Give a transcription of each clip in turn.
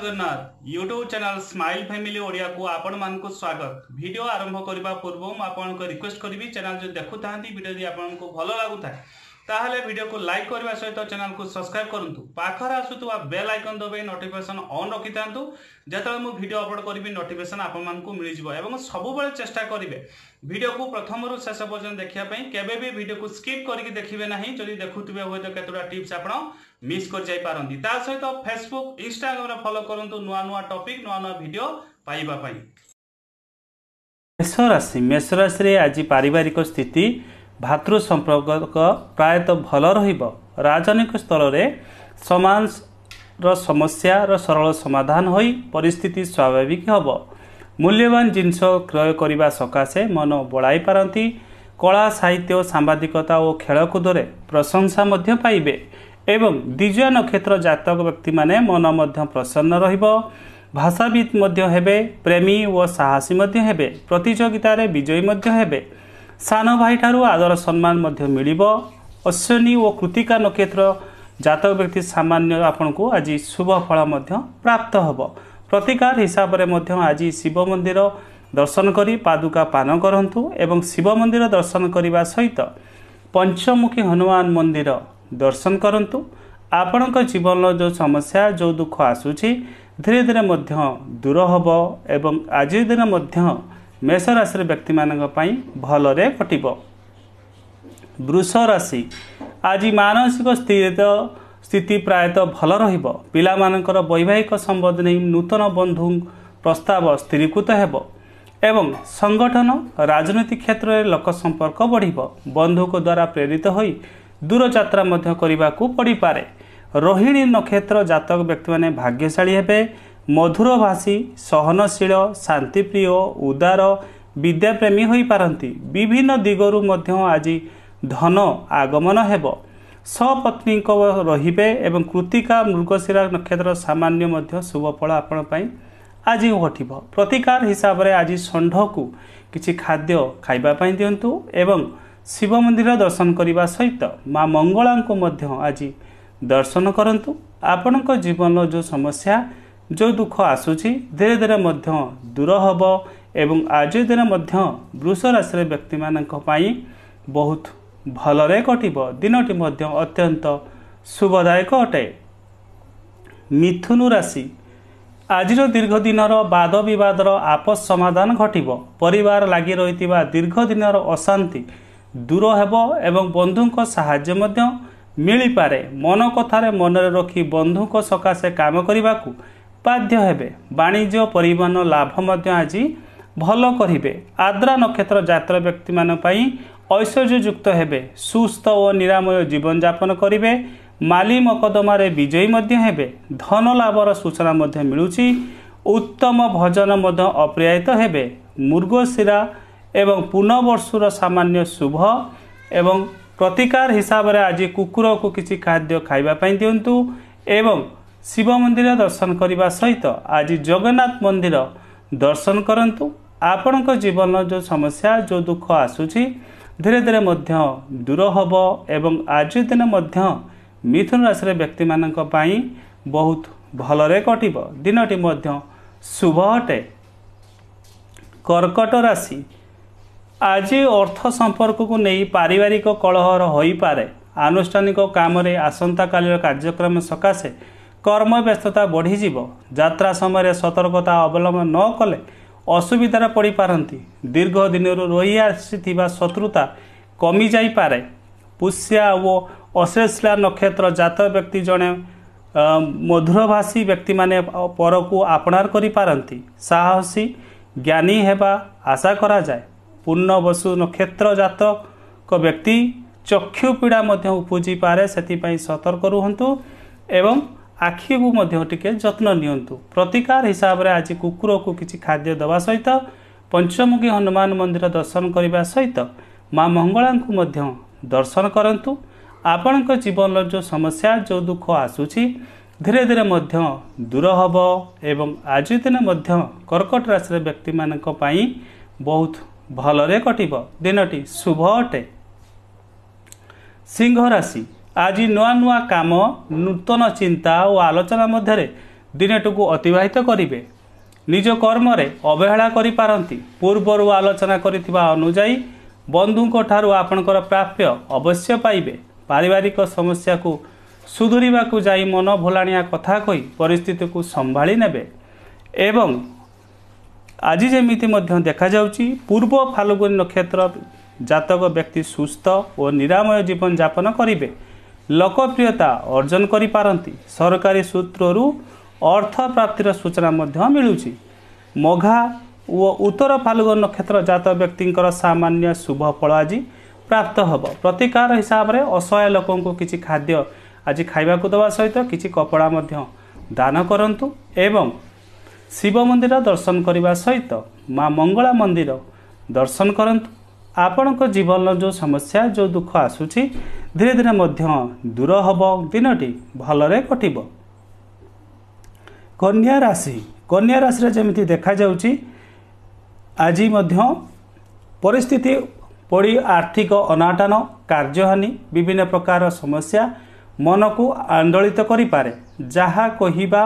Jagannath YouTube channel smile family Odia को आपण मानक स्वागत वीडियो आरंभ करने पूर्व मुझे रिक्वेस्ट करी चैनल जो देखु था भिडी आपको भल लगुता है ତାହେଲେ ଭିଡ଼ିଓକୁ ଲାଇକ୍ କରିବା ସହିତ ଚ୍ୟାନେଲକୁ ସବସ୍କ୍ରାଇବ୍ କରନ୍ତୁ ପାଖରେ ଆସୁଥିବା ବେଲ୍ ଆଇକନ୍ ଦବାଇ ନୋଟିଫିକେସନ୍ ଅନ୍ ରଖିଥାନ୍ତୁ ଯେତେବେଳେ ମୁଁ ଭିଡ଼ିଓ ଅପଲୋଡ଼ କରିବି ନୋଟିଫିକେସନ୍ ଆପଣମାନଙ୍କୁ ମିଳିଯିବ ଏବଂ ସବୁବେଳେ ଚେଷ୍ଟା କରିବେ ଭିଡ଼ିଓକୁ ପ୍ରଥମରୁ ଶେଷ ପର୍ଯ୍ୟନ୍ତ ଦେଖିବା ପାଇଁ କେବେ ବି ଭିଡ଼ିଓକୁ ସ୍କିପ୍ କରିକି ଦେଖିବେ ନାହିଁ ଯଦି ଦେଖୁଥିବେ ହୁଏତ କେତେଟା ଟିପ୍ସ ଆପଣ ମିସ୍ କରିଯାଇପାରନ୍ତି ତା ସହିତ ଫେସବୁକ୍ ଇନଷ୍ଟାଗ୍ରାମରେ ଫଲୋ କରନ୍ତୁ ନୂଆ ନୂଆ ଟପିକ୍ ନୂଆ ନୂଆ ଭିଡ଼ିଓ ପାଇବା ପାଇଁ ମେଷ ରାଶି ମେଷ ରାଶିରେ ଆଜି ପାରିବାରିକ ସ୍ଥିତି ଭାତୃ ସମ୍ପର୍କ ପ୍ରାୟତଃ ଭଲ ରହିବ ରାଜନୈତିକ ସ୍ତରରେ ସମାଜର ସମସ୍ୟାର ସରଳ ସମାଧାନ ହୋଇ ପରିସ୍ଥିତି ସ୍ୱାଭାବିକ ହେବ ମୂଲ୍ୟବାନ ଜିନିଷ କ୍ରୟ କରିବା ସକାଶେ ମନ ବଳାଇ ପାରନ୍ତି କଳା ସାହିତ୍ୟ ସାମ୍ବାଦିକତା ଓ ଖେଳକୁଦରେ ପ୍ରଶଂସା ମଧ୍ୟ ପାଇବେ ଏବଂ ଦ୍ୱିଜୟ ନକ୍ଷତ୍ର ଜାତକ ବ୍ୟକ୍ତିମାନେ ମନ ମଧ୍ୟ ପ୍ରସନ୍ନ ରହିବ ଭାଷାବିତ୍ ମଧ୍ୟ ହେବେ ପ୍ରେମୀ ଓ ସାହସୀ ମଧ୍ୟ ହେବେ ପ୍ରତିଯୋଗିତାରେ ବିଜୟୀ ମଧ୍ୟ ହେବେ ସାନ ଭାଇଠାରୁ ଆଦର ସମ୍ମାନ ମଧ୍ୟ ମିଳିବ ଅଶ୍ୱିନୀ ଓ କୃତିକା ନକ୍ଷତ୍ର ଜାତକ ବ୍ୟକ୍ତି ସାମାନ୍ୟ ଆପଣଙ୍କୁ ଆଜି ଶୁଭ ଫଳ ମଧ୍ୟ ପ୍ରାପ୍ତ ହେବ ପ୍ରତିକାର ହିସାବରେ ମଧ୍ୟ ଆଜି ଶିବ ମନ୍ଦିର ଦର୍ଶନ କରି ପାଦୁକା ପାନ କରନ୍ତୁ ଏବଂ ଶିବ ମନ୍ଦିର ଦର୍ଶନ କରିବା ସହିତ ପଞ୍ଚମୁଖୀ ହନୁମାନ ମନ୍ଦିର ଦର୍ଶନ କରନ୍ତୁ ଆପଣଙ୍କ ଜୀବନର ଯେଉଁ ସମସ୍ୟା ଯେଉଁ ଦୁଃଖ ଆସୁଛି ଧୀରେ ଧୀରେ ମଧ୍ୟ ଦୂର ହେବ ଏବଂ ଆଜିର ଦିନ ମଧ୍ୟ ମେଷ ରାଶିର ବ୍ୟକ୍ତିମାନଙ୍କ ପାଇଁ ଭଲରେ କଟିବ ବୃଷ ରାଶି ଆଜି ମାନସିକ ସ୍ଥିତ ସ୍ଥିତି ପ୍ରାୟତଃ ଭଲ ରହିବ ପିଲାମାନଙ୍କର ବୈବାହିକ ସମ୍ବନ୍ଧ ନେଇ ନୂତନ ବନ୍ଧୁ ପ୍ରସ୍ତାବ ସ୍ଥିରୀକୃତ ହେବ ଏବଂ ସଂଗଠନ ରାଜନୀତି କ୍ଷେତ୍ରରେ ଲୋକ ସମ୍ପର୍କ ବଢ଼ିବ ବନ୍ଧୁଙ୍କ ଦ୍ୱାରା ପ୍ରେରିତ ହୋଇ ଦୂରଯାତ୍ରା ମଧ୍ୟ କରିବାକୁ ପଡ଼ିପାରେ ରୋହିଣୀ ନକ୍ଷତ୍ର ଜାତକ ବ୍ୟକ୍ତିମାନେ ଭାଗ୍ୟଶାଳୀ ହେବେ ମଧୁରଭାଷୀ ସହନଶୀଳ ଶାନ୍ତିପ୍ରିୟ ଉଦାର ବିଦ୍ୟାପ୍ରେମୀ ହୋଇପାରନ୍ତି ବିଭିନ୍ନ ଦିଗରୁ ମଧ୍ୟ ଆଜି ଧନ ଆଗମନ ହେବ ସପତ୍ନୀଙ୍କ ରହିବେ ଏବଂ କୃତିକା ମୃଗଶିରା ନକ୍ଷତ୍ର ସାମାନ୍ୟ ମଧ୍ୟ ଶୁଭଫଳ ଆପଣଙ୍କ ପାଇଁ ଆଜି ଘଟିବ ପ୍ରତିକାର ହିସାବରେ ଆଜି ଷଣ୍ଢକୁ କିଛି ଖାଦ୍ୟ ଖାଇବା ପାଇଁ ଦିଅନ୍ତୁ ଏବଂ ଶିବ ମନ୍ଦିର ଦର୍ଶନ କରିବା ସହିତ ମା ମଙ୍ଗଳାଙ୍କୁ ମଧ୍ୟ ଆଜି ଦର୍ଶନ କରନ୍ତୁ ଆପଣଙ୍କ ଜୀବନର ଯେଉଁ ସମସ୍ୟା ଯେଉଁ ଦୁଃଖ ଆସୁଛି ଧୀରେ ଧୀରେ ମଧ୍ୟ ଦୂର ହେବ ଏବଂ ଆଜି ଦିନ ମଧ୍ୟ ବୃଷ ରାଶିର ବ୍ୟକ୍ତିମାନଙ୍କ ପାଇଁ ବହୁତ ଭଲରେ କଟିବ ଦିନଟି ମଧ୍ୟ ଅତ୍ୟନ୍ତ ଶୁଭଦାୟକ ଅଟେ ମିଥୁନ ରାଶି ଆଜିର ଦୀର୍ଘ ଦିନର ବାଦ ବିବାଦର ଆପୋଷ ସମାଧାନ ଘଟିବ ପରିବାର ଲାଗି ରହିଥିବା ଦୀର୍ଘ ଦିନର ଅଶାନ୍ତି ଦୂର ହେବ ଏବଂ ବନ୍ଧୁଙ୍କ ସାହାଯ୍ୟ ମଧ୍ୟ ମିଳିପାରେ ମନ କଥାରେ ମନରେ ରଖି ବନ୍ଧୁଙ୍କ ସକାଶେ କାମ କରିବାକୁ ବାଧ୍ୟ ହେବେ ବାଣିଜ୍ୟ ପରିବହନ ଲାଭ ମଧ୍ୟ ଆଜି ଭଲ କରିବେ ଆଦ୍ରା ନକ୍ଷତ୍ର ଯାତ୍ରା ବ୍ୟକ୍ତିମାନଙ୍କ ପାଇଁ ଐଶ୍ୱର୍ଯ୍ୟଯୁକ୍ତ ହେବେ ସୁସ୍ଥ ଓ ନିରାମୟ ଜୀବନଯାପନ କରିବେ ମାଲି ମକଦ୍ଦମାରେ ବିଜୟୀ ମଧ୍ୟ ହେବେ ଧନ ଲାଭର ସୂଚନା ମଧ୍ୟ ମିଳୁଛି ଉତ୍ତମ ଭଜନ ମଧ୍ୟ ଅପ୍ରିୟାୟିତ ହେବେ ମୃଗଶିରା ଏବଂ ପୁନଃବର୍ଷର ସାମାନ୍ୟ ଶୁଭ ଏବଂ ପ୍ରତିକାର ହିସାବରେ ଆଜି କୁକୁରକୁ କିଛି ଖାଦ୍ୟ ଖାଇବା ପାଇଁ ଦିଅନ୍ତୁ ଏବଂ ଶିବ ମନ୍ଦିର ଦର୍ଶନ କରିବା ସହିତ ଆଜି ଜଗନ୍ନାଥ ମନ୍ଦିର ଦର୍ଶନ କରନ୍ତୁ ଆପଣଙ୍କ ଜୀବନର ଯେଉଁ ସମସ୍ୟା ଯେଉଁ ଦୁଃଖ ଆସୁଛି ଧୀରେ ଧୀରେ ମଧ୍ୟ ଦୂର ହେବ ଏବଂ ଆଜି ଦିନ ମଧ୍ୟ ମିଥୁନ ରାଶିର ବ୍ୟକ୍ତିମାନଙ୍କ ପାଇଁ ବହୁତ ଭଲରେ କଟିବ ଦିନଟି ମଧ୍ୟ ଶୁଭ ଅଟେ କର୍କଟ ରାଶି ଆଜି ଅର୍ଥ ସମ୍ପର୍କକୁ ନେଇ ପାରିବାରିକ କଳହର ହୋଇପାରେ ଆନୁଷ୍ଠାନିକ କାମରେ ଆସନ୍ତାକାଲିର କାର୍ଯ୍ୟକ୍ରମ ସକାଶେ କର୍ମ ବ୍ୟସ୍ତତା ବଢ଼ିଯିବ ଯାତ୍ରା ସମୟରେ ସତର୍କତା ଅବଲମ୍ବନ ନ କଲେ ଅସୁବିଧାରେ ପଡ଼ିପାରନ୍ତି ଦୀର୍ଘ ଦିନରୁ ରହିଆସିଥିବା ଶତ୍ରୁତା କମିଯାଇପାରେ ପୁଷ୍ୟା ଓ ଅଶ୍ଳେଷ୍ଲା ନକ୍ଷତ୍ର ଜାତ ବ୍ୟକ୍ତି ଜଣେ ମଧୁରଭାଷୀ ବ୍ୟକ୍ତିମାନେ ପରକୁ ଆପଣାର କରିପାରନ୍ତି ସାହସୀ ଜ୍ଞାନୀ ହେବା ଆଶା କରାଯାଏ ପୂର୍ଣ୍ଣ ବସୁ ନକ୍ଷତ୍ର ଜାତକ ବ୍ୟକ୍ତି ଚକ୍ଷୁ ପୀଡ଼ା ମଧ୍ୟ ଉପୁଜିପାରେ ସେଥିପାଇଁ ସତର୍କ ରୁହନ୍ତୁ ଏବଂ ଆଖିକୁ ମଧ୍ୟ ଟିକେ ଯତ୍ନ ନିଅନ୍ତୁ ପ୍ରତିକାର ହିସାବରେ ଆଜି କୁକୁରକୁ କିଛି ଖାଦ୍ୟ ଦେବା ସହିତ ପଞ୍ଚମୁଖୀ ହନୁମାନ ମନ୍ଦିର ଦର୍ଶନ କରିବା ସହିତ ମା' ମଙ୍ଗଳାଙ୍କୁ ମଧ୍ୟ ଦର୍ଶନ କରନ୍ତୁ ଆପଣଙ୍କ ଜୀବନର ଯେଉଁ ସମସ୍ୟା ଯେଉଁ ଦୁଃଖ ଆସୁଛି ଧୀରେ ଧୀରେ ମଧ୍ୟ ଦୂର ହେବ ଏବଂ ଆଜି ଦିନ ମଧ୍ୟ କର୍କଟ ରାଶିର ବ୍ୟକ୍ତିମାନଙ୍କ ପାଇଁ ବହୁତ ଭଲରେ କଟିବ ଦିନଟି ଶୁଭ ଅଟେ ସିଂହ ରାଶି ଆଜି ନୂଆ ନୂଆ କାମ ନୂତନ ଚିନ୍ତା ଓ ଆଲୋଚନା ମଧ୍ୟରେ ଦିନଟିକୁ ଅତିବାହିତ କରିବେ ନିଜ କର୍ମରେ ଅବହେଳା କରିପାରନ୍ତି ପୂର୍ବରୁ ଆଲୋଚନା କରିଥିବା ଅନୁଯାୟୀ ବନ୍ଧୁଙ୍କ ଠାରୁ ଆପଣଙ୍କର ପ୍ରାପ୍ୟ ଅବଶ୍ୟ ପାଇବେ ପାରିବାରିକ ସମସ୍ୟାକୁ ସୁଧୁରିବାକୁ ଯାଇ ମନ ଭୋଲାଣିଆ କଥା କହି ପରିସ୍ଥିତିକୁ ସମ୍ଭାଳି ନେବେ ଏବଂ ଆଜି ଯେମିତି ମଧ୍ୟ ଦେଖାଯାଉଛି ପୂର୍ବ ଫାଲଗୁନି ନକ୍ଷତ୍ର ଜାତକ ବ୍ୟକ୍ତି ସୁସ୍ଥ ଓ ନିରାମୟ ଜୀବନଯାପନ କରିବେ ଲୋକପ୍ରିୟତା ଅର୍ଜନ କରିପାରନ୍ତି ସରକାରୀ ସୂତ୍ରରୁ ଅର୍ଥ ପ୍ରାପ୍ତିର ସୂଚନା ମଧ୍ୟ ମିଳୁଛି ମଘା ଓ ଉତ୍ତର ଫାଲ୍ଗୁନ ନକ୍ଷତ୍ର ଜାତ ବ୍ୟକ୍ତିଙ୍କର ସାମାନ୍ୟ ଶୁଭ ଫଳ ଆଜି ପ୍ରାପ୍ତ ହେବ ପ୍ରତିକାର ହିସାବରେ ଅସହାୟ ଲୋକଙ୍କୁ କିଛି ଖାଦ୍ୟ ଆଜି ଖାଇବାକୁ ଦେବା ସହିତ କିଛି କପଡ଼ା ମଧ୍ୟ ଦାନ କରନ୍ତୁ ଏବଂ ଶିବ ମନ୍ଦିର ଦର୍ଶନ କରିବା ସହିତ ମା' ମଙ୍ଗଳା ମନ୍ଦିର ଦର୍ଶନ କରନ୍ତୁ ଆପଣଙ୍କ ଜୀବନର ଯେଉଁ ସମସ୍ୟା ଯେଉଁ ଦୁଃଖ ଆସୁଛି ଧୀରେ ଧୀରେ ମଧ୍ୟ ଦୂର ହେବ ଦିନଟି ଭଲରେ କଟିବ କନ୍ୟା ରାଶି କନ୍ୟା ରାଶିରେ ଯେମିତି ଦେଖାଯାଉଛି ଆଜି ମଧ୍ୟ ପରିସ୍ଥିତି ପଡ଼ି ଆର୍ଥିକ ଅନାଟନ କାର୍ଯ୍ୟହାନି ବିଭିନ୍ନ ପ୍ରକାର ସମସ୍ୟା ମନକୁ ଆନ୍ଦୋଳିତ କରିପାରେ ଯାହା କହିବା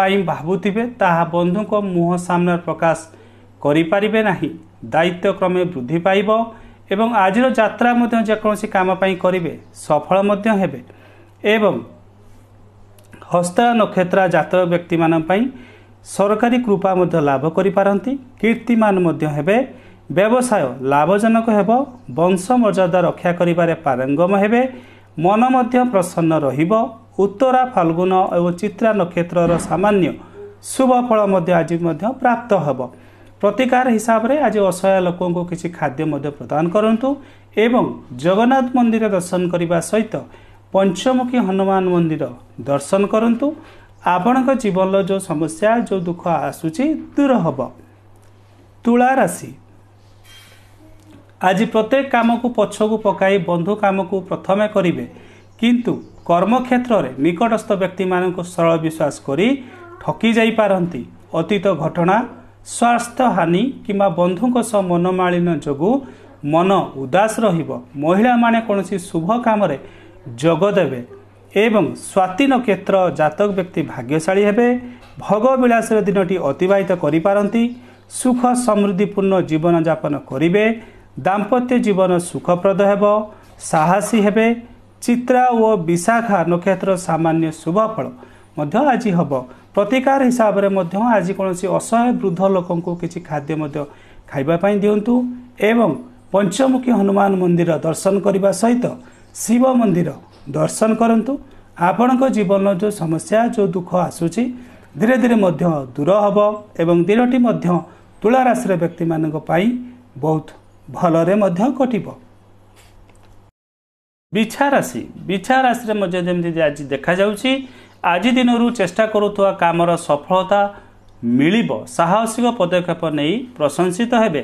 ପାଇଁ ଭାବୁଥିବେ ତାହା ବନ୍ଧୁଙ୍କ ମୁହଁ ସାମ୍ନାରେ ପ୍ରକାଶ କରିପାରିବେ ନାହିଁ ଦାୟିତ୍ୱ କ୍ରମେ ବୃଦ୍ଧି ପାଇବ ଏବଂ ଆଜିର ଯାତ୍ରା ମଧ୍ୟ ଯେକୌଣସି କାମ ପାଇଁ କରିବେ ସଫଳ ମଧ୍ୟ ହେବେ ଏବଂ ହସ୍ତା ନକ୍ଷତ୍ରା ଯାତ୍ରା ବ୍ୟକ୍ତିମାନଙ୍କ ପାଇଁ ସରକାରୀ କୃପା ମଧ୍ୟ ଲାଭ କରିପାରନ୍ତି କୀର୍ତ୍ତିମାନ ମଧ୍ୟ ହେବେ ବ୍ୟବସାୟ ଲାଭଜନକ ହେବ ବଂଶ ମର୍ଯ୍ୟାଦା ରକ୍ଷା କରିବାରେ ପାରଙ୍ଗମ ହେବେ ମନ ମଧ୍ୟ ପ୍ରସନ୍ନ ରହିବ ଉତ୍ତରା ଫାଲ୍ଗୁନ ଏବଂ ଚିତ୍ରା ନକ୍ଷତ୍ରର ସାମାନ୍ୟ ଶୁଭଫଳ ମଧ୍ୟ ଆଜି ମଧ୍ୟ ପ୍ରାପ୍ତ ହେବ ପ୍ରତିକାର ହିସାବରେ ଆଜି ଅସହାୟ ଲୋକଙ୍କୁ କିଛି ଖାଦ୍ୟ ମଧ୍ୟ ପ୍ରଦାନ କରନ୍ତୁ ଏବଂ ଜଗନ୍ନାଥ ମନ୍ଦିର ଦର୍ଶନ କରିବା ସହିତ ପଞ୍ଚମୁଖୀ ହନୁମାନ ମନ୍ଦିର ଦର୍ଶନ କରନ୍ତୁ ଆପଣଙ୍କ ଜୀବନର ଯେଉଁ ସମସ୍ୟା ଯେଉଁ ଦୁଃଖ ଆସୁଛି ଦୂର ହେବ ତୁଳା ରାଶି ଆଜି ପ୍ରତ୍ୟେକ କାମକୁ ପଛକୁ ପକାଇ ବନ୍ଧୁ କାମକୁ ପ୍ରଥମେ କରିବେ କିନ୍ତୁ କର୍ମକ୍ଷେତ୍ରରେ ନିକଟସ୍ଥ ବ୍ୟକ୍ତିମାନଙ୍କୁ ସରଳ ବିଶ୍ୱାସ କରି ଠକି ଯାଇପାରନ୍ତି ଅତୀତ ଘଟଣା ସ୍ୱାସ୍ଥ୍ୟହାନି କିମ୍ବା ବନ୍ଧୁଙ୍କ ସହ ମନମାଳିନ ଯୋଗୁଁ ମନ ଉଦାସ ରହିବ ମହିଳାମାନେ କୌଣସି ଶୁଭ କାମରେ ଯୋଗ ଦେବେ ଏବଂ ସ୍ୱାତି ନକ୍ଷତ୍ର ଜାତକ ବ୍ୟକ୍ତି ଭାଗ୍ୟଶାଳୀ ହେବେ ଭୋଗବିଳାସର ଦିନଟି ଅତିବାହିତ କରିପାରନ୍ତି ସୁଖ ସମୃଦ୍ଧିପୂର୍ଣ୍ଣ ଜୀବନଯାପନ କରିବେ ଦାମ୍ପତ୍ୟ ଜୀବନ ସୁଖପ୍ରଦ ହେବ ସାହସୀ ହେବେ ଚିତ୍ରା ଓ ବିଶାଖା ନକ୍ଷତ୍ର ସାମାନ୍ୟ ଶୁଭଫଳ ମଧ୍ୟ ଆଜି ହେବ ପ୍ରତିକାର ହିସାବରେ ମଧ୍ୟ ଆଜି କୌଣସି ଅସହାୟ ବୃଦ୍ଧ ଲୋକଙ୍କୁ କିଛି ଖାଦ୍ୟ ମଧ୍ୟ ଖାଇବା ପାଇଁ ଦିଅନ୍ତୁ ଏବଂ ପଞ୍ଚମୁଖୀ ହନୁମାନ ମନ୍ଦିର ଦର୍ଶନ କରିବା ସହିତ ଶିବ ମନ୍ଦିର ଦର୍ଶନ କରନ୍ତୁ ଆପଣଙ୍କ ଜୀବନର ଯେଉଁ ସମସ୍ୟା ଯେଉଁ ଦୁଃଖ ଆସୁଛି ଧୀରେ ଧୀରେ ମଧ୍ୟ ଦୂର ହେବ ଏବଂ ଦିନଟି ମଧ୍ୟ ତୁଳା ରାଶିର ବ୍ୟକ୍ତିମାନଙ୍କ ପାଇଁ ବହୁତ ଭଲରେ ମଧ୍ୟ କଟିବ ବିଛା ରାଶି ବିଛା ରାଶିରେ ମଧ୍ୟ ଯେମିତି ଆଜି ଦେଖାଯାଉଛି ଆଜି ଦିନରୁ ଚେଷ୍ଟା କରୁଥିବା କାମର ସଫଳତା ମିଳିବ ସାହସିକ ପଦକ୍ଷେପ ନେଇ ପ୍ରଶଂସିତ ହେବେ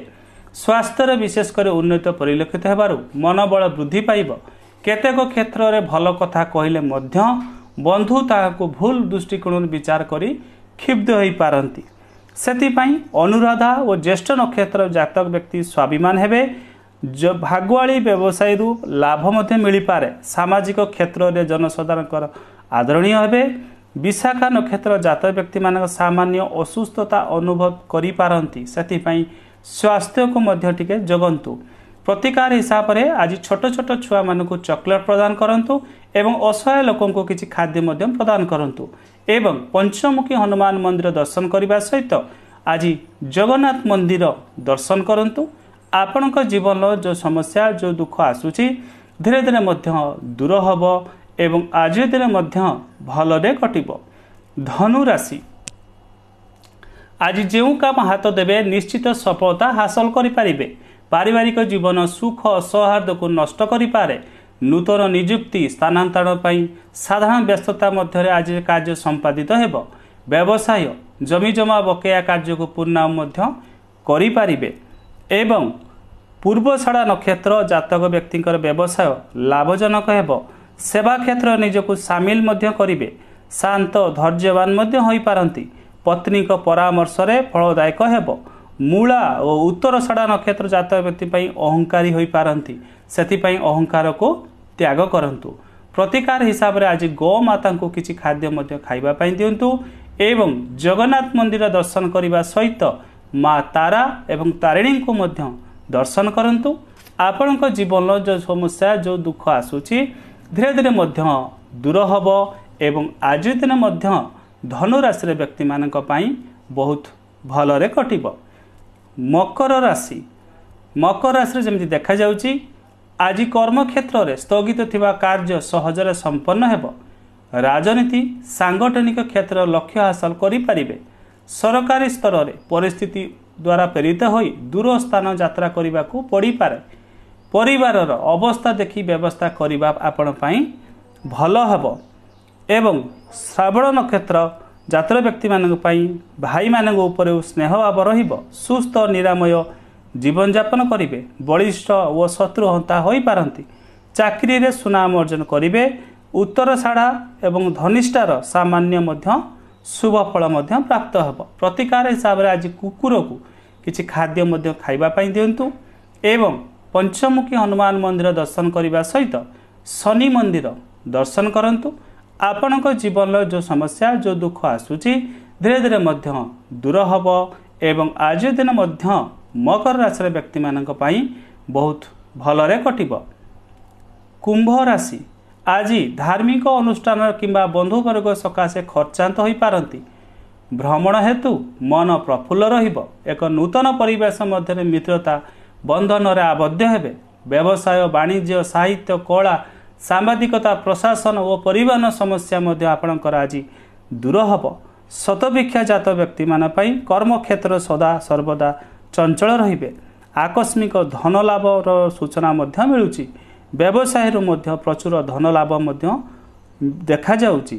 ସ୍ୱାସ୍ଥ୍ୟରେ ବିଶେଷ କରି ଉନ୍ନତ ପରିଲକ୍ଷିତ ହେବାରୁ ମନୋବଳ ବୃଦ୍ଧି ପାଇବ କେତେକ କ୍ଷେତ୍ରରେ ଭଲ କଥା କହିଲେ ମଧ୍ୟ ବନ୍ଧୁ ତାହାକୁ ଭୁଲ ଦୃଷ୍ଟିକୋଣରୁ ବିଚାର କରି କ୍ଷୁବ୍ଧ ହୋଇପାରନ୍ତି ସେଥିପାଇଁ ଅନୁରାଧା ଓ ଜ୍ୟେଷ୍ଠ ନକ୍ଷତ୍ର ଜାତକ ବ୍ୟକ୍ତି ସ୍ୱାଭିମାନ ହେବେ ଭାଗୁଆଳି ବ୍ୟବସାୟରୁ ଲାଭ ମଧ୍ୟ ମିଳିପାରେ ସାମାଜିକ କ୍ଷେତ୍ରରେ ଜନସାଧାରଣଙ୍କର ଆଦରଣୀୟ ହେବେ ବିଶାଖା ନକ୍ଷତ୍ର ଜାତ ବ୍ୟକ୍ତିମାନଙ୍କ ସାମାନ୍ୟ ଅସୁସ୍ଥତା ଅନୁଭବ କରିପାରନ୍ତି ସେଥିପାଇଁ ସ୍ୱାସ୍ଥ୍ୟକୁ ମଧ୍ୟ ଟିକେ ଜଗନ୍ତୁ ପ୍ରତିକାର ହିସାବରେ ଆଜି ଛୋଟ ଛୋଟ ଛୁଆମାନଙ୍କୁ ଚକୋଲେଟ୍ ପ୍ରଦାନ କରନ୍ତୁ ଏବଂ ଅସହାୟ ଲୋକଙ୍କୁ କିଛି ଖାଦ୍ୟ ମଧ୍ୟ ପ୍ରଦାନ କରନ୍ତୁ ଏବଂ ପଞ୍ଚମୁଖୀ ହନୁମାନ ମନ୍ଦିର ଦର୍ଶନ କରିବା ସହିତ ଆଜି ଜଗନ୍ନାଥ ମନ୍ଦିର ଦର୍ଶନ କରନ୍ତୁ ଆପଣଙ୍କ ଜୀବନର ଯେଉଁ ସମସ୍ୟା ଯେଉଁ ଦୁଃଖ ଆସୁଛି ଧୀରେ ଧୀରେ ମଧ୍ୟ ଦୂର ହେବ ଏବଂ ଆଜି ଦିନ ମଧ୍ୟ ଭଲରେ କଟିବ ଧନୁରାଶି ଆଜି ଯେଉଁ କାମ ହାତ ଦେବେ ନିଶ୍ଚିତ ସଫଳତା ହାସଲ କରିପାରିବେ ପାରିବାରିକ ଜୀବନ ସୁଖ ସୌହାର୍ଦ୍ଦକୁ ନଷ୍ଟ କରିପାରେ ନୂତନ ନିଯୁକ୍ତି ସ୍ଥାନାନ୍ତରଣ ପାଇଁ ସାଧାରଣ ବ୍ୟସ୍ତତା ମଧ୍ୟରେ ଆଜି କାର୍ଯ୍ୟ ସମ୍ପାଦିତ ହେବ ବ୍ୟବସାୟ ଜମିଜମା ବକେୟା କାର୍ଯ୍ୟକୁ ପୂର୍ଣ୍ଣ ମଧ୍ୟ କରିପାରିବେ ଏବଂ ପୂର୍ବଛଡ଼ା ନକ୍ଷତ୍ର ଜାତକ ବ୍ୟକ୍ତିଙ୍କର ବ୍ୟବସାୟ ଲାଭଜନକ ହେବ ସେବା କ୍ଷେତ୍ରରେ ନିଜକୁ ସାମିଲ ମଧ୍ୟ କରିବେ ଶାନ୍ତ ଧୈର୍ଯ୍ୟବାନ ମଧ୍ୟ ହୋଇପାରନ୍ତି ପତ୍ନୀଙ୍କ ପରାମର୍ଶରେ ଫଳଦାୟକ ହେବ ମୂଳା ଓ ଉତ୍ତରଶଡ଼ା ନକ୍ଷତ୍ର ଜାତକ ବ୍ୟକ୍ତି ପାଇଁ ଅହଙ୍କାରୀ ହୋଇପାରନ୍ତି ସେଥିପାଇଁ ଅହଙ୍କାରକୁ ତ୍ୟାଗ କରନ୍ତୁ ପ୍ରତିକାର ହିସାବରେ ଆଜି ଗୋମାତାଙ୍କୁ କିଛି ଖାଦ୍ୟ ମଧ୍ୟ ଖାଇବା ପାଇଁ ଦିଅନ୍ତୁ ଏବଂ ଜଗନ୍ନାଥ ମନ୍ଦିର ଦର୍ଶନ କରିବା ସହିତ ମା ତାରା ଏବଂ ତାରିଣୀଙ୍କୁ ମଧ୍ୟ ଦର୍ଶନ କରନ୍ତୁ ଆପଣଙ୍କ ଜୀବନର ଯେଉଁ ସମସ୍ୟା ଯେଉଁ ଦୁଃଖ ଆସୁଛି ଧୀରେ ଧୀରେ ମଧ୍ୟ ଦୂର ହେବ ଏବଂ ଆଜି ଦିନ ମଧ୍ୟ ଧନୁରାଶିର ବ୍ୟକ୍ତିମାନଙ୍କ ପାଇଁ ବହୁତ ଭଲରେ କଟିବ ମକର ରାଶି ମକର ରାଶିରେ ଯେମିତି ଦେଖାଯାଉଛି ଆଜି କର୍ମକ୍ଷେତ୍ରରେ ସ୍ଥଗିତ ଥିବା କାର୍ଯ୍ୟ ସହଜରେ ସମ୍ପନ୍ନ ହେବ ରାଜନୀତି ସାଙ୍ଗଠନିକ କ୍ଷେତ୍ରର ଲକ୍ଷ୍ୟ ହାସଲ କରିପାରିବେ ସରକାରୀ ସ୍ତରରେ ପରିସ୍ଥିତି ଦ୍ୱାରା ପ୍ରେରିତ ହୋଇ ଦୂର ସ୍ଥାନ ଯାତ୍ରା କରିବାକୁ ପଡ଼ିପାରେ ପରିବାରର ଅବସ୍ଥା ଦେଖି ବ୍ୟବସ୍ଥା କରିବା ଆପଣ ପାଇଁ ଭଲ ହେବ ଏବଂ ଶ୍ରାବଣ ନକ୍ଷତ୍ର ଜାତର ବ୍ୟକ୍ତିମାନଙ୍କ ପାଇଁ ଭାଇମାନଙ୍କ ଉପରେ ସ୍ନେହ ଭାବ ରହିବ ସୁସ୍ଥ ନିରାମୟ ଜୀବନଯାପନ କରିବେ ବଳିଷ୍ଠ ଓ ଶତ୍ରୁହନ୍ତା ହୋଇପାରନ୍ତି ଚାକିରିରେ ସୁନାମ ଅର୍ଜନ କରିବେ ଉତ୍ତର ଶାଢ଼ା ଏବଂ ଧନିଷ୍ଠାର ସାମାନ୍ୟ ମଧ୍ୟ ଶୁଭଫଳ ମଧ୍ୟ ପ୍ରାପ୍ତ ହେବ ପ୍ରତିକାର ହିସାବରେ ଆଜି କୁକୁରକୁ କିଛି ଖାଦ୍ୟ ମଧ୍ୟ ଖାଇବା ପାଇଁ ଦିଅନ୍ତୁ ଏବଂ ପଞ୍ଚମୁଖୀ ହନୁମାନ ମନ୍ଦିର ଦର୍ଶନ କରିବା ସହିତ ଶନି ମନ୍ଦିର ଦର୍ଶନ କରନ୍ତୁ ଆପଣଙ୍କ ଜୀବନର ଯେଉଁ ସମସ୍ୟା ଯେଉଁ ଦୁଃଖ ଆସୁଛି ଧୀରେ ଧୀରେ ମଧ୍ୟ ଦୂର ହେବ ଏବଂ ଆଜି ଦିନ ମଧ୍ୟ ମକର ରାଶିର ବ୍ୟକ୍ତିମାନଙ୍କ ପାଇଁ ବହୁତ ଭଲରେ କଟିବ କୁମ୍ଭ ରାଶି ଆଜି ଧାର୍ମିକ ଅନୁଷ୍ଠାନ କିମ୍ବା ବନ୍ଧୁବର୍ଗ ସକାଶେ ଖର୍ଚ୍ଚାନ୍ତ ହୋଇପାରନ୍ତି ଭ୍ରମଣ ହେତୁ ମନ ପ୍ରଫୁଲ୍ଲ ରହିବ ଏକ ନୂତନ ପରିବେଶ ମଧ୍ୟରେ ମିତ୍ରତା ବନ୍ଧନରେ ଆବଦ୍ଧ ହେବେ ବ୍ୟବସାୟ ବାଣିଜ୍ୟ ସାହିତ୍ୟ କଳା ସାମ୍ବାଦିକତା ପ୍ରଶାସନ ଓ ପରିବହନ ସମସ୍ୟା ମଧ୍ୟ ଆପଣଙ୍କର ଆଜି ଦୂର ହେବ ଜାତ ବ୍ୟକ୍ତିମାନଙ୍କ ପାଇଁ କର୍ମକ୍ଷେତ୍ର ସଦା ସର୍ବଦା ଚଞ୍ଚଳ ରହିବେ ଆକସ୍ମିକ ଧନ ଲାଭର ସୂଚନା ମଧ୍ୟ ମିଳୁଛି ବ୍ୟବସାୟରୁ ମଧ୍ୟ ପ୍ରଚୁର ଧନଲାଭ ମଧ୍ୟ ଦେଖାଯାଉଛି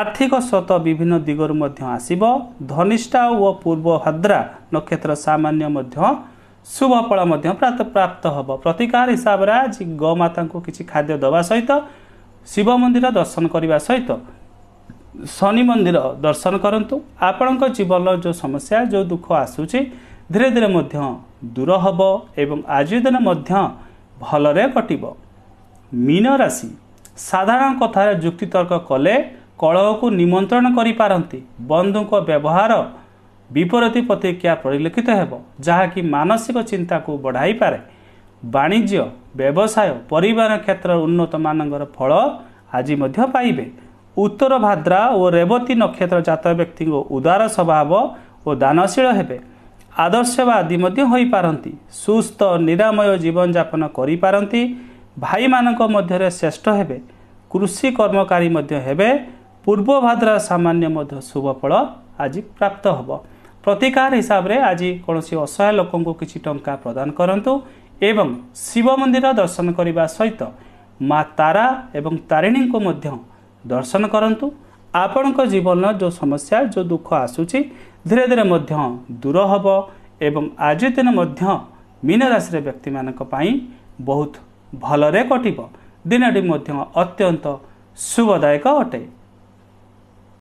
ଆର୍ଥିକ ସତ ବିଭିନ୍ନ ଦିଗରୁ ମଧ୍ୟ ଆସିବ ଧନିଷ୍ଠା ଓ ପୂର୍ବ ଭାଦ୍ରା ନକ୍ଷତ୍ର ସାମାନ୍ୟ ମଧ୍ୟ ଶୁଭ ଫଳ ମଧ୍ୟ ପ୍ରାପ୍ତ ପ୍ରାପ୍ତ ହେବ ପ୍ରତିକାର ହିସାବରେ ଆଜି ଗୋମାତାଙ୍କୁ କିଛି ଖାଦ୍ୟ ଦେବା ସହିତ ଶିବ ମନ୍ଦିର ଦର୍ଶନ କରିବା ସହିତ ଶନି ମନ୍ଦିର ଦର୍ଶନ କରନ୍ତୁ ଆପଣଙ୍କ ଜୀବନର ଯେଉଁ ସମସ୍ୟା ଯେଉଁ ଦୁଃଖ ଆସୁଛି ଧୀରେ ଧୀରେ ମଧ୍ୟ ଦୂର ହେବ ଏବଂ ଆଜିର ଦିନ ମଧ୍ୟ ଭଲରେ କଟିବ ମୀନ ରାଶି ସାଧାରଣ କଥାରେ ଯୁକ୍ତିତର୍କ କଲେ କଳହକୁ ନିମନ୍ତ୍ରଣ କରିପାରନ୍ତି ବନ୍ଧୁଙ୍କ ବ୍ୟବହାର ବିପରୀତ ପ୍ରତିକ୍ରିୟା ପରିଲକ୍ଷିତ ହେବ ଯାହାକି ମାନସିକ ଚିନ୍ତାକୁ ବଢ଼ାଇପାରେ ବାଣିଜ୍ୟ ବ୍ୟବସାୟ ପରିବାର କ୍ଷେତ୍ର ଉନ୍ନତମାନଙ୍କର ଫଳ ଆଜି ମଧ୍ୟ ପାଇବେ ଉତ୍ତର ଭାଦ୍ରା ଓ ରେବତୀ ନକ୍ଷତ୍ର ଜାତ ବ୍ୟକ୍ତିଙ୍କ ଉଦାର ସ୍ୱଭାବ ଓ ଦାନଶୀଳ ହେବେ ଆଦର୍ଶବାଦୀ ମଧ୍ୟ ହୋଇପାରନ୍ତି ସୁସ୍ଥ ନିରାମୟ ଜୀବନଯାପନ କରିପାରନ୍ତି ଭାଇମାନଙ୍କ ମଧ୍ୟରେ ଶ୍ରେଷ୍ଠ ହେବେ କୃଷି କର୍ମକାରୀ ମଧ୍ୟ ହେବେ ପୂର୍ବ ଭାଦ୍ରା ସାମାନ୍ୟ ମଧ୍ୟ ଶୁଭଫଳ ଆଜି ପ୍ରାପ୍ତ ହେବ ପ୍ରତିକାର ହିସାବରେ ଆଜି କୌଣସି ଅସହାୟ ଲୋକଙ୍କୁ କିଛି ଟଙ୍କା ପ୍ରଦାନ କରନ୍ତୁ ଏବଂ ଶିବ ମନ୍ଦିର ଦର୍ଶନ କରିବା ସହିତ ମା ତାରା ଏବଂ ତାରିଣୀଙ୍କୁ ମଧ୍ୟ ଦର୍ଶନ କରନ୍ତୁ ଆପଣଙ୍କ ଜୀବନର ଯେଉଁ ସମସ୍ୟା ଯେଉଁ ଦୁଃଖ ଆସୁଛି ଧୀରେ ଧୀରେ ମଧ୍ୟ ଦୂର ହେବ ଏବଂ ଆଜି ଦିନ ମଧ୍ୟ ମୀନରାଶିର ବ୍ୟକ୍ତିମାନଙ୍କ ପାଇଁ ବହୁତ ଭଲରେ କଟିବ ଦିନଟି ମଧ୍ୟ ଅତ୍ୟନ୍ତ ଶୁଭଦାୟକ ଅଟେ